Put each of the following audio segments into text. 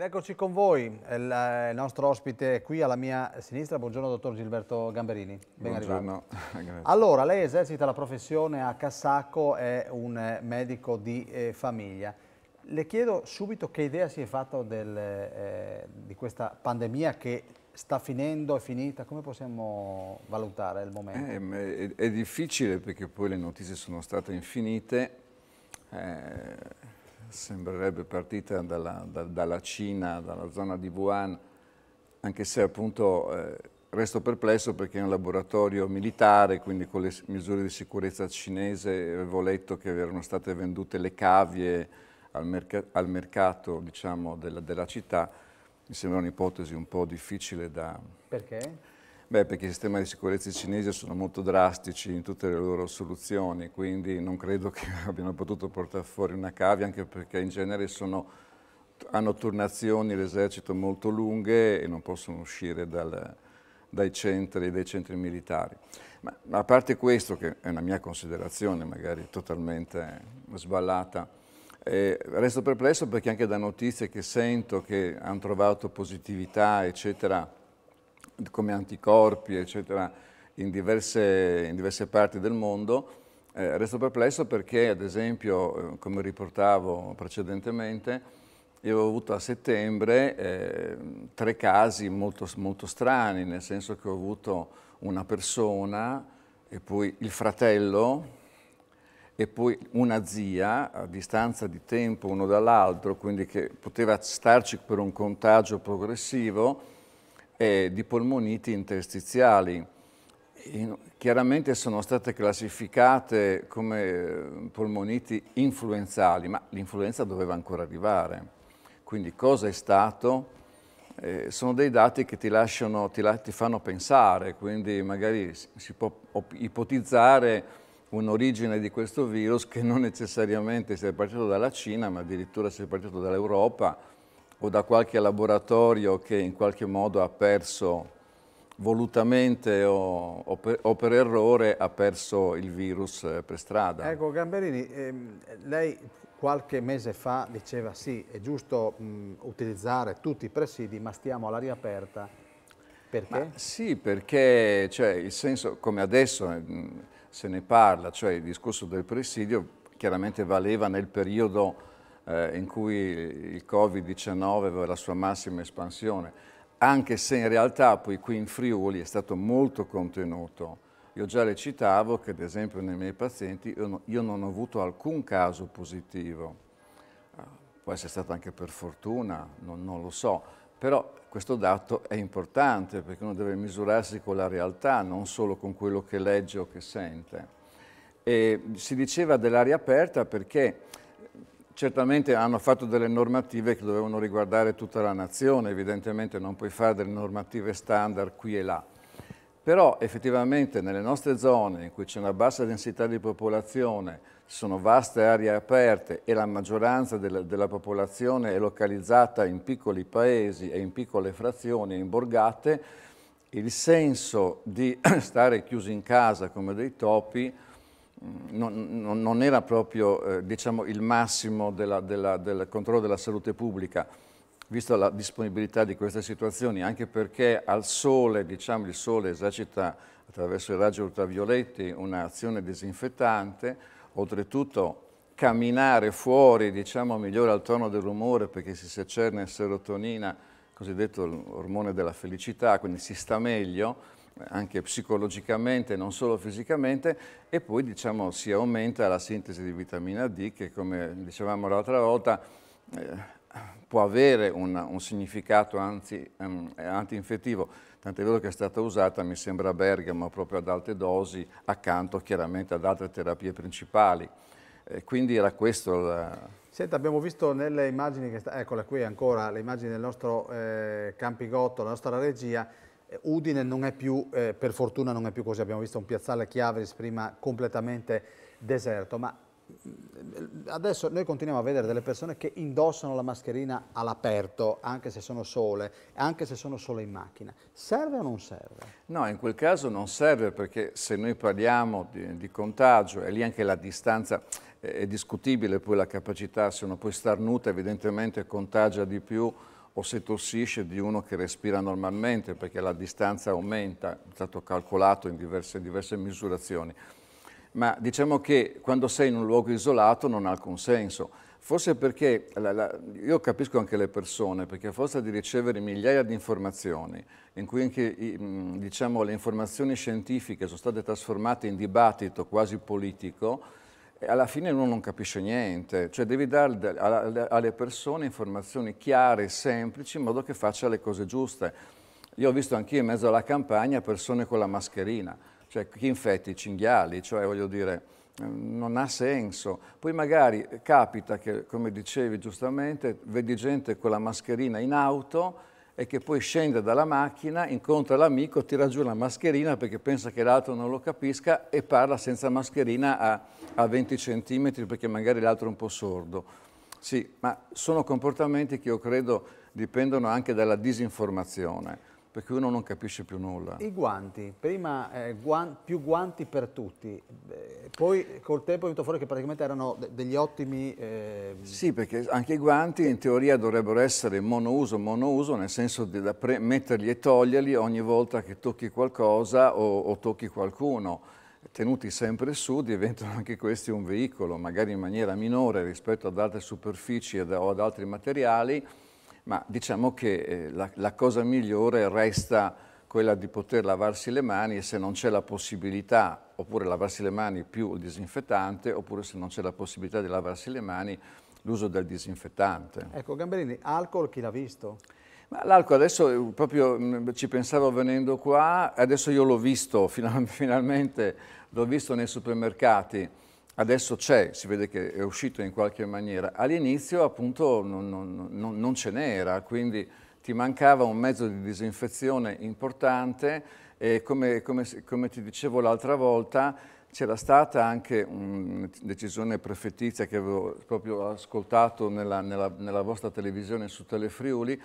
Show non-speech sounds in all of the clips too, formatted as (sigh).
Ed eccoci con voi, il, nostro ospite qui alla mia sinistra. Buongiorno dottor Gilberto Gamberini. Ben Buongiorno. arrivato. Allora, lei esercita la professione a Cassacco, è un medico di eh, famiglia. Le chiedo subito che idea si è fatta eh, di questa pandemia che sta finendo, è finita, come possiamo valutare il momento? Eh, è, è, difficile perché poi le notizie sono state infinite. Eh, sembrerebbe partita dalla, da, dalla, Cina, dalla zona di Wuhan, anche se appunto eh, resto perplesso perché è un laboratorio militare, quindi con le misure di sicurezza cinese avevo letto che erano state vendute le cavie al, merc al mercato diciamo, della, della città, mi sembra un'ipotesi un po' difficile da... Perché? Beh, perché i sistemi di sicurezza cinesi sono molto drastici in tutte le loro soluzioni, quindi non credo che (laughs) abbiano potuto portare fuori una cavia, anche perché in genere sono, hanno turnazioni l'esercito molto lunghe e non possono uscire dal, dai, centri, dai centri militari. Ma a parte questo, che è una mia considerazione magari totalmente sballata, eh, resto perplesso perché anche da notizie che sento che hanno trovato positività, eccetera, come anticorpi, eccetera, in diverse, in diverse parti del mondo. Eh, resto perplesso perché, ad esempio, eh, come riportavo precedentemente, io ho avuto a settembre eh, tre casi molto, molto strani, nel senso che ho avuto una persona e poi il fratello e poi una zia a distanza di tempo uno dall'altro, quindi che poteva starci per un contagio progressivo e di polmoniti interstiziali. Chiaramente sono state classificate come eh, polmoniti influenzali, ma l'influenza doveva ancora arrivare. Quindi cosa è stato? Eh, sono dei dati che ti, lasciano, ti, la, ti, fanno pensare, quindi magari si può ipotizzare un'origine di questo virus che non necessariamente sia partito dalla Cina, ma addirittura sia partito dall'Europa, o da qualche laboratorio che in qualche modo ha perso volutamente o, o, per, o, per, errore ha perso il virus eh, per strada. Ecco Gamberini, ehm, lei qualche mese fa diceva sì, è giusto mh, utilizzare tutti i presidi ma stiamo all'aria aperta. Perché? Ma sì, perché cioè, il senso, come adesso eh, mh, se ne parla, cioè il discorso del presidio chiaramente valeva nel periodo eh, in cui il Covid-19 aveva la sua massima espansione, anche se in realtà poi qui in Friuli è stato molto contenuto. Io già le citavo che ad esempio nei miei pazienti io, no, io non ho avuto alcun caso positivo. Eh, può essere stato anche per fortuna, non, non lo so, però questo dato è importante perché uno deve misurarsi con la realtà, non solo con quello che legge o che sente. E si diceva dell'aria aperta perché Certamente hanno fatto delle normative che dovevano riguardare tutta la nazione, evidentemente non puoi fare delle normative standard qui e là. Però effettivamente nelle nostre zone in cui c'è una bassa densità di popolazione, sono vaste aree aperte e la maggioranza del, della popolazione è localizzata in piccoli paesi e in piccole frazioni, in borgate, il senso di (clears throat) stare chiusi in casa come dei topi non, non, era proprio eh, diciamo, il massimo della, della, del controllo della salute pubblica, vista la disponibilità di queste situazioni, anche perché al sole, diciamo, il sole esercita attraverso i raggi ultravioletti un'azione disinfettante, oltretutto camminare fuori diciamo, migliora il tono del rumore perché si secerne serotonina, cosiddetto ormone della felicità, quindi si sta meglio, anche psicologicamente, non solo fisicamente, e poi diciamo, si aumenta la sintesi di vitamina D che come dicevamo l'altra volta eh, può avere un, un significato anti, um, ehm, antinfettivo, tant'è vero che è stata usata, mi sembra, a Bergamo proprio ad alte dosi, accanto chiaramente ad altre terapie principali. Eh, quindi era questo la... Senta, abbiamo visto nelle immagini, che sta, eccola qui ancora, le immagini del nostro eh, Campigotto, la nostra regia, eh, Udine non è più, eh, per fortuna non è più così, abbiamo visto un piazzale Chiaveris prima completamente deserto, ma mm, adesso noi continuiamo a vedere delle persone che indossano la mascherina all'aperto, anche se sono sole, anche se sono sole in macchina. Serve o non serve? No, in quel caso non serve perché se noi parliamo di, di contagio e lì anche la distanza eh, è discutibile, poi la capacità, se uno poi starnuta evidentemente contagia di più, o se tossisce di uno che respira normalmente perché la distanza aumenta, è stato calcolato in diverse, diverse misurazioni. Ma diciamo che quando sei in un luogo isolato non ha alcun senso. Forse perché, la, la, io capisco anche le persone, perché a forza di ricevere migliaia di informazioni, in cui anche diciamo, le informazioni scientifiche sono state trasformate in dibattito quasi politico, alla fine uno non capisce niente, cioè devi dare alle persone informazioni chiare, semplici, in modo che faccia le cose giuste. Io ho visto anch'io in mezzo alla campagna persone con la mascherina, cioè chi infetti i cinghiali, cioè voglio dire, mm, non ha senso. Poi magari capita che, come dicevi giustamente, vedi gente con la mascherina in auto, e che poi scende dalla macchina, incontra l'amico, tira giù la mascherina perché pensa che l'altro non lo capisca e parla senza mascherina a, a 20 centimetri perché magari l'altro è un po' sordo. Sì, ma sono comportamenti che io credo dipendono anche dalla disinformazione perché uno non capisce più nulla. I guanti, prima eh, guan più guanti per tutti, eh, poi col tempo è venuto fuori che praticamente erano de degli ottimi... Eh... Sì, perché anche i guanti in teoria dovrebbero essere monouso, monouso, nel senso di metterli e toglierli ogni volta che tocchi qualcosa o, o tocchi qualcuno. Tenuti sempre su diventano anche questi un veicolo, magari in maniera minore rispetto ad altre superfici o ad altri materiali, ma diciamo che eh, la, la, cosa migliore resta quella di poter lavarsi le mani e se non c'è la possibilità, oppure lavarsi le mani più il disinfettante, oppure se non c'è la possibilità di lavarsi le mani, l'uso del disinfettante. Ecco, Gamberini, alcol chi l'ha visto? l'alcol adesso eh, proprio mm, ci pensavo venendo qua, adesso io l'ho visto, final (laughs) finalmente l'ho visto nei supermercati adesso c'è, si vede che è uscito in qualche maniera. All'inizio appunto non, non, non, non ce n'era, quindi ti mancava un mezzo di disinfezione importante e come, come, come ti dicevo l'altra volta c'era stata anche una decisione prefettizia che avevo proprio ascoltato nella, nella, nella vostra televisione su Telefriuli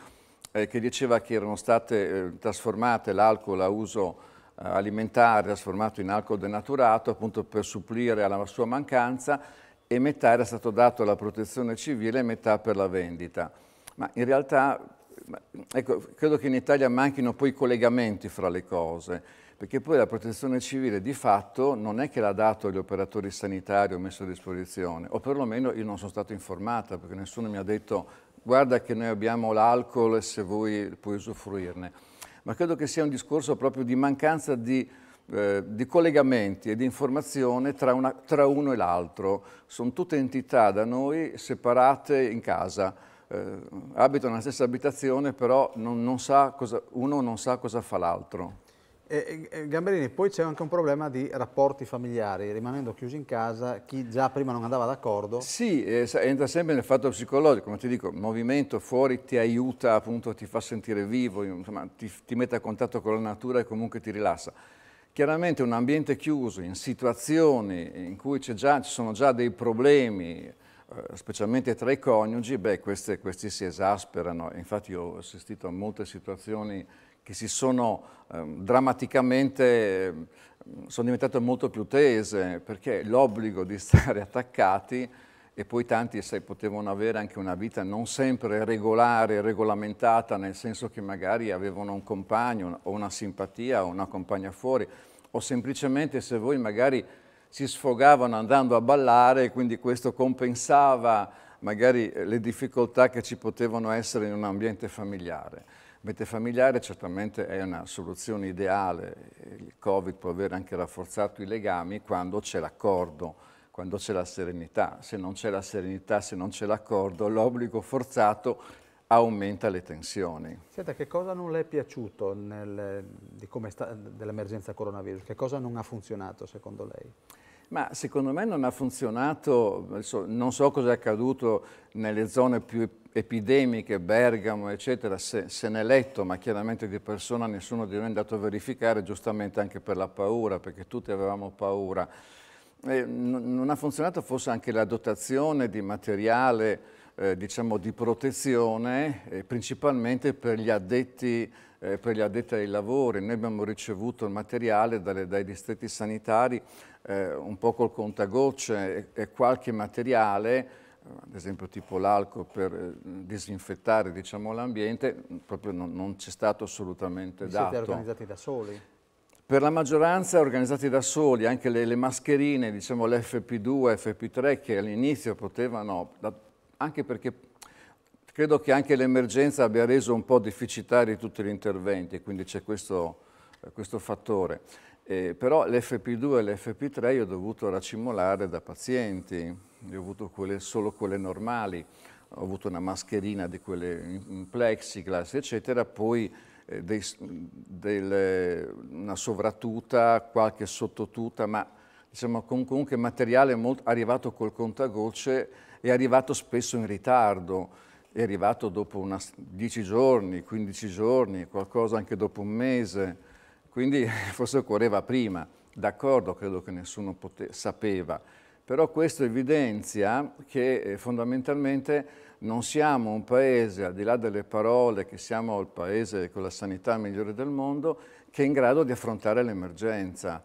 eh, che diceva che erano state eh, trasformate l'alcol a uso alimentare trasformato in alcol denaturato appunto per supplire alla sua mancanza e metà era stato dato alla protezione civile e metà per la vendita. Ma in realtà ecco, credo che in Italia manchino poi i collegamenti fra le cose, perché poi la protezione civile di fatto non è che l'ha dato agli operatori sanitari o messo a disposizione, o perlomeno io non sono stato informata perché nessuno mi ha detto guarda che noi abbiamo l'alcol e se vuoi puoi usufruirne ma credo che sia un discorso proprio di mancanza di, eh, di collegamenti e di informazione tra, una, tra uno e l'altro. Sono tutte entità da noi separate in casa. Eh, abitano nella stessa abitazione, però non, non cosa, uno non sa cosa fa l'altro. E, e, Gamberini, poi c'è anche un problema di rapporti familiari, rimanendo chiusi in casa, chi già prima non andava d'accordo. Sì, eh, entra sempre nel fatto psicologico, come ti dico, il movimento fuori ti aiuta, appunto, ti fa sentire vivo, insomma, ti, ti mette a contatto con la natura e comunque ti rilassa. Chiaramente un ambiente chiuso, in situazioni in cui già, ci sono già dei problemi, eh, specialmente tra i coniugi, beh, queste, questi si esasperano. Infatti io ho assistito a molte situazioni che si sono ehm, drammaticamente, ehm, sono diventate molto più tese, perché l'obbligo di (laughs) stare attaccati e poi tanti sai, potevano avere anche una vita non sempre regolare, regolamentata, nel senso che magari avevano un compagno o una simpatia o una compagna fuori, o semplicemente se voi magari si sfogavano andando a ballare, quindi questo compensava magari eh, le difficoltà che ci potevano essere in un ambiente familiare. Mete familiare certamente è una soluzione ideale, il Covid può aver anche rafforzato i legami quando c'è l'accordo, quando c'è la serenità. Se non c'è la serenità, se non c'è l'accordo, l'obbligo forzato aumenta le tensioni. Senta, che cosa non le è piaciuto nel, dell'emergenza coronavirus? Che cosa non ha funzionato secondo lei? Ma secondo me non ha funzionato, non so cosa è accaduto nelle zone più epidemiche, Bergamo, eccetera, se, se è letto, ma chiaramente di persona nessuno di noi è andato a verificare, giustamente anche per la paura, perché tutti avevamo paura. Eh, non ha funzionato forse anche la dotazione di materiale, eh, diciamo, di protezione, eh, principalmente per gli, addetti, eh, per gli, addetti, ai lavori. Noi abbiamo ricevuto il materiale dalle, dai distretti sanitari, eh, un po' col contagocce e, e qualche materiale, ad esempio tipo l'alcol per eh, disinfettare diciamo, l'ambiente, proprio non, non c'è stato assolutamente Vi dato. Siete organizzati da soli? Per la maggioranza organizzati da soli, anche le, le mascherine, diciamo l'FP2, FP3, che all'inizio potevano, anche perché credo che anche l'emergenza abbia reso un po' deficitari tutti gli interventi, quindi c'è questo, eh, questo, fattore. Eh, però l'FP2 e l'FP3 io ho dovuto racimolare da pazienti, ho avuto quelle, solo quelle normali, ho avuto una mascherina di quelle in plexiglass, eccetera, poi eh, dei, delle, una sovratuta, qualche sottotuta, ma diciamo con, comunque materiale molto, arrivato col contagocce è arrivato spesso in ritardo, è arrivato dopo una, 10 giorni, 15 giorni, qualcosa anche dopo un mese, quindi (laughs) forse occorreva prima. D'accordo, credo che nessuno sapeva però questo evidenzia che eh, fondamentalmente non siamo un paese, al di là delle parole, che siamo il paese con la sanità migliore del mondo, che è in grado di affrontare l'emergenza.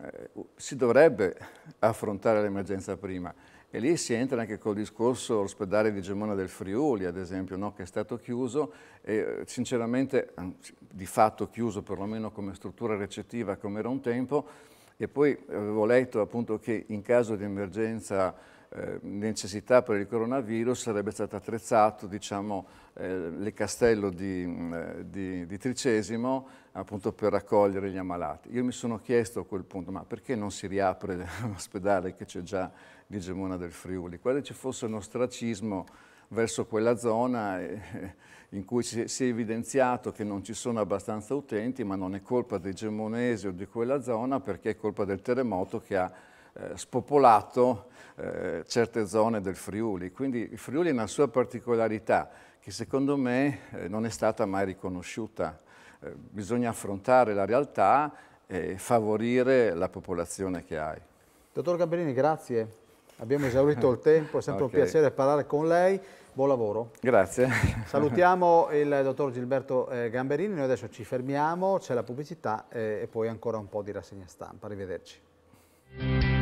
Eh, si dovrebbe affrontare l'emergenza prima. E lì si entra anche col discorso ospedale di Gemona del Friuli, ad esempio, no? che è stato chiuso e eh, sinceramente, di fatto chiuso perlomeno come struttura recettiva come era un tempo, e poi avevo letto appunto che in caso di emergenza eh, necessità per il coronavirus sarebbe stato attrezzato diciamo, eh, il castello di, mm, eh, di, di, Tricesimo appunto per raccogliere gli ammalati. Io mi sono chiesto a quel punto ma perché non si riapre (laughs) l'ospedale che c'è già di Gemona del Friuli? Quale ci fosse un ostracismo verso quella zona eh, in cui si è evidenziato che non ci sono abbastanza utenti, ma non è colpa dei gemonesi o di quella zona perché è colpa del terremoto che ha eh, spopolato eh, certe zone del Friuli. Quindi il Friuli ha una sua particolarità che secondo me eh, non è stata mai riconosciuta. Eh, bisogna affrontare la realtà e favorire la popolazione che hai. Dottor Gabellini, grazie. Abbiamo esaurito il (laughs) tempo, è sempre okay. un piacere parlare con lei. Buon lavoro. Grazie. Salutiamo (laughs) il dottor Gilberto eh, Gamberini, noi adesso ci fermiamo, c'è la pubblicità e poi ancora un po' di rassegna stampa. Arrivederci.